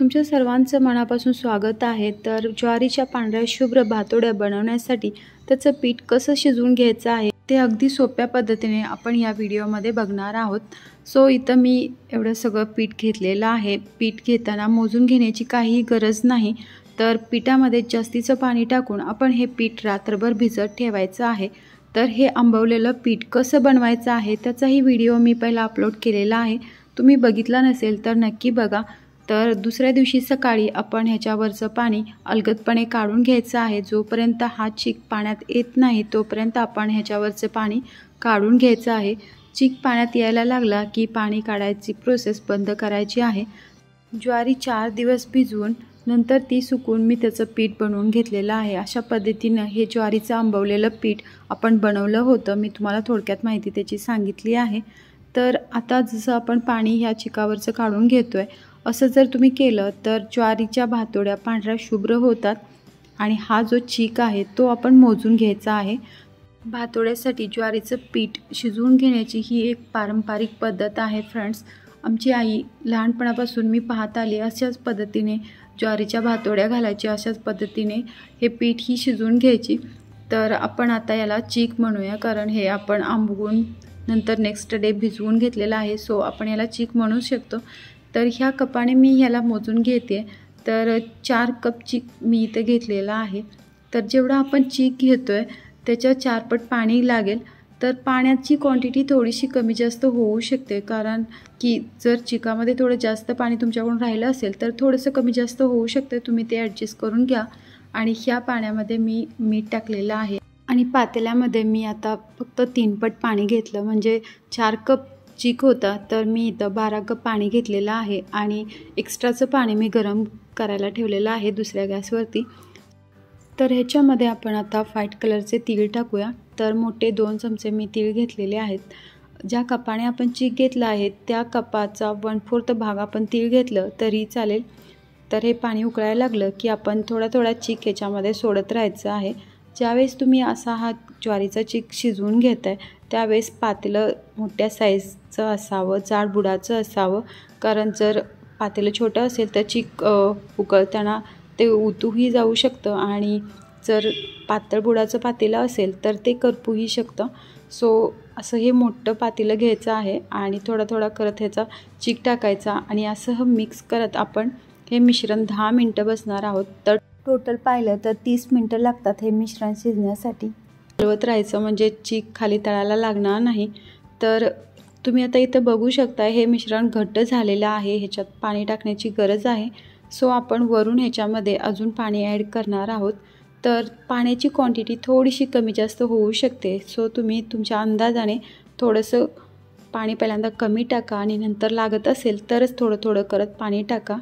तुमच्या सर्वांचं मनापासून स्वागत आहे तर ज्वारीच्या पांढऱ्या शुभ्र भातोड्या बनवण्यासाठी त्याचं पीठ कसं शिजवून घ्यायचं आहे ते अगदी सोप्या पद्धतीने आपण या व्हिडिओमध्ये बघणार आहोत सो इथं मी एवढं सगळं पीठ घेतलेलं आहे पीठ घेताना मोजून घेण्याची काहीही गरज नाही तर पिठामध्ये जास्तीचं पाणी टाकून आपण हे पीठ रात्रभर भिजत ठेवायचं आहे तर हे आंबवलेलं पीठ कसं बनवायचं आहे त्याचाही व्हिडिओ मी पहिला अपलोड केलेला आहे तुम्ही बघितला नसेल तर नक्की बघा तर दुसऱ्या दिवशी सकाळी आपण ह्याच्यावरचं पाणी अलगदपणे काढून घ्यायचं आहे जोपर्यंत हा चीक पाण्यात येत नाही तोपर्यंत आपण ह्याच्यावरचं पाणी काढून घ्यायचं आहे चीक पाण्यात यायला लागला की पाणी काढायची प्रोसेस बंद करायची आहे ज्वारी चार दिवस भिजवून नंतर ती सुकून मी त्याचं पीठ बनवून घेतलेलं आहे अशा पद्धतीनं हे ज्वारीचं आंबवलेलं पीठ आपण बनवलं होतं मी तुम्हाला थोडक्यात माहिती त्याची सांगितली आहे तर आता जसं आपण पाणी ह्या चिकावरचं काढून घेतो आहे असं जर तुम्ही केलं तर ज्वारीच्या भातोड्या पांढऱ्या शुभ्र होतात आणि हा जो चीक आहे तो आपण मोजून घ्यायचा आहे भातोड्यासाठी ज्वारीचं पीठ शिजवून घेण्याची ही एक पारंपरिक पद्धत आहे फ्रेंड्स आमची आई लहानपणापासून मी पाहत आली अशाच पद्धतीने ज्वारीच्या भातोड्या घालायची अशाच पद्धतीने हे पीठ ही शिजवून घ्यायची तर आपण आता याला चीक म्हणूया कारण हे आपण आंबवून नंतर नेक्स्ट डे भिजवून घेतलेलं आहे सो आपण याला चीक म्हणू शकतो तर ह्या कपाने मी ह्याला मोजून घेते तर चार कप चीक मी इथं घेतलेला आहे तर जेवढा आपण चीक घेतो आहे त्याच्या चारपट पाणी लागेल तर पाण्याची क्वांटिटी थोडीशी कमी जास्त होऊ शकते कारण की जर चिकामध्ये थोडं जास्त पाणी तुमच्याकडून राहिलं असेल तर थोडंसं कमी जास्त होऊ शकतं तुम्ही ते ॲडजस्ट करून घ्या आणि ह्या पाण्यामध्ये मी मीठ टाकलेलं आहे आणि पातेल्यामध्ये मी आता फक्त तीनपट पाणी घेतलं म्हणजे चार कप चीक होता तर मी इथं बारा कप पाणी घेतलेलं आहे आणि एक्स्ट्राचं पाणी मी गरम करायला ठेवलेलं आहे दुसऱ्या गॅसवरती तर ह्याच्यामध्ये आपण आता फाईट कलरचे तीळ टाकूया तर मोठे दोन चमचे मी तीळ घेतलेले आहेत ज्या कपाने आपण चीक घेतलं आहे त्या कपाचा वन फोर्थ भाग आपण तीळ घेतलं तरी चालेल तर हे पाणी उकळायला लागलं की आपण थोडा थोडा चीक ह्याच्यामध्ये सोडत राहायचं आहे ज्यावेळेस तुम्ही असा हा ज्वारीचा चीक शिजवून घेत आहे त्यावेळेस पातेलं मोठ्या साईजचं असावं बुडाचं असावं कारण जर पातेलं छोटं असेल तर चिक उकळताना ते उतूही जाऊ शकतं आणि जर पातळ बुडाचं पातेलं असेल तर ते करपूही शकतं सो असं हे मोठं पातेलं घ्यायचं आहे आणि थोडा थोडा करत ह्याचा चीक टाकायचा आणि असं मिक्स करत आपण हे मिश्रण दहा मिनटं बसणार आहोत तर टोटल पाहिलं तर तीस मिनटं लागतात हे मिश्रण शिजण्यासाठी राहायचं म्हणजे चीक खाली तळाला लागणार नाही तर तुम्ही आता इथं बघू शकता हे मिश्रण घट्ट झालेलं आहे ह्याच्यात पाणी टाकण्याची गरज आहे सो आपण वरून ह्याच्यामध्ये अजून पाणी ॲड करणार आहोत तर पाण्याची क्वांटिटी थोडीशी कमी जास्त होऊ शकते सो तुम्ही तुमच्या अंदाजाने थोडंसं पाणी पहिल्यांदा कमी टाका आणि नंतर लागत असेल तरच थोडं थोडं करत पाणी टाका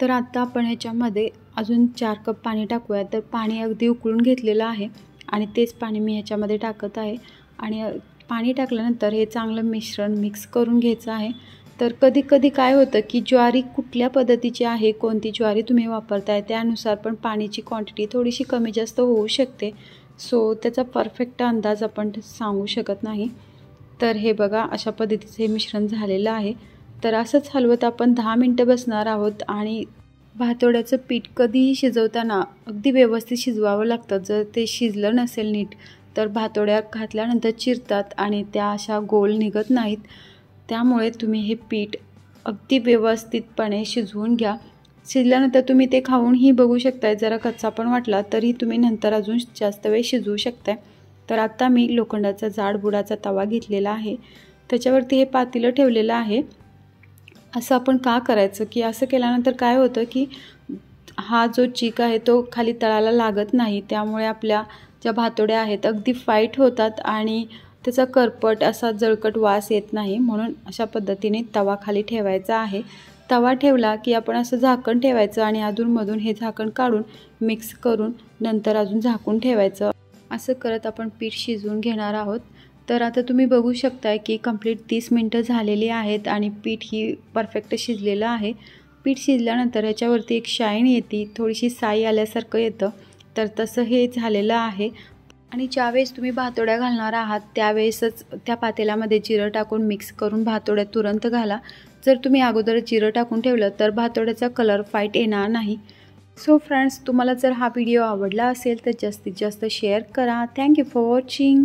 तर आत्ता आपण ह्याच्यामध्ये अजून चार कप पाणी टाकूया तर पाणी अगदी उकळून घेतलेलं आहे आणि तेच पाणी मी ह्याच्यामध्ये टाकत आहे आणि पाणी टाकल्यानंतर हे चांगलं मिश्रण मिक्स करून घ्यायचं आहे तर कधी कधी काय होतं की ज्वारी कुठल्या पद्धतीची आहे कोणती ज्वारी तुम्ही वापरताय त्यानुसार पण पाण्याची क्वांटिटी थोडीशी कमी जास्त होऊ शकते सो त्याचा परफेक्ट अंदाज आपण सांगू शकत नाही तर हे बघा अशा पद्धतीचं हे मिश्रण झालेलं आहे तर असंच हलवत आपण दहा मिनटं बसणार आहोत आणि भातोड्याचं पीठ कधीही शिजवताना अगदी व्यवस्थित शिजवावं लागतं जर ते शिजलं नसेल नीट तर भातोड्या घातल्यानंतर चिरतात आणि त्या अशा गोल निघत नाहीत त्यामुळे तुम्ही हे पीठ अगदी व्यवस्थितपणे शिजवून घ्या शिजल्यानंतर तुम्ही ते खाऊनही बघू शकताय जरा कच्चा पण वाटला तरी तुम्ही नंतर अजून जास्त वेळ शिजवू शकताय तर आत्ता मी लोखंडाचा जाड बुडाचा तवा घेतलेला आहे त्याच्यावरती हे पातील ठेवलेलं आहे असं आपण का करायचं की असं केल्यानंतर काय होतं की हा जो चीक आहे तो खाली तळाला लागत नाही त्यामुळे आपल्या ज्या भातोड्या आहेत अगदी फाईट होतात आणि त्याचा करपट असा जळकट वास येत नाही म्हणून अशा पद्धतीने तवा खाली ठेवायचा आहे तवा ठेवला की आपण असं झाकण ठेवायचं आणि अधूनमधून हे झाकण काढून मिक्स करून नंतर अजून झाकून ठेवायचं असं करत आपण पीठ शिजवून घेणार आहोत तर आता तुम्ही बघू शकता की कंप्लीट तीस मिनटं झालेली आहेत आणि पीठ ही परफेक्ट शिजलेलं आहे पीठ शिजल्यानंतर ह्याच्यावरती एक शाईन येते थोडीशी साई आल्यासारखं येतं तर तसं हे झालेलं आहे आणि ज्यावेळेस तुम्ही भातोड्या घालणार आहात त्यावेळेसच त्या पातेल्यामध्ये जिरं टाकून मिक्स करून भातोड्या तुरंत घाला जर तुम्ही अगोदर जिरं टाकून ठेवलं तर भातोड्याचा कलर फाईट येणार नाही सो फ्रेंड्स तुम्हाला जर हा व्हिडिओ आवडला असेल तर जास्तीत जास्त शेअर करा थँक्यू फॉर वॉचिंग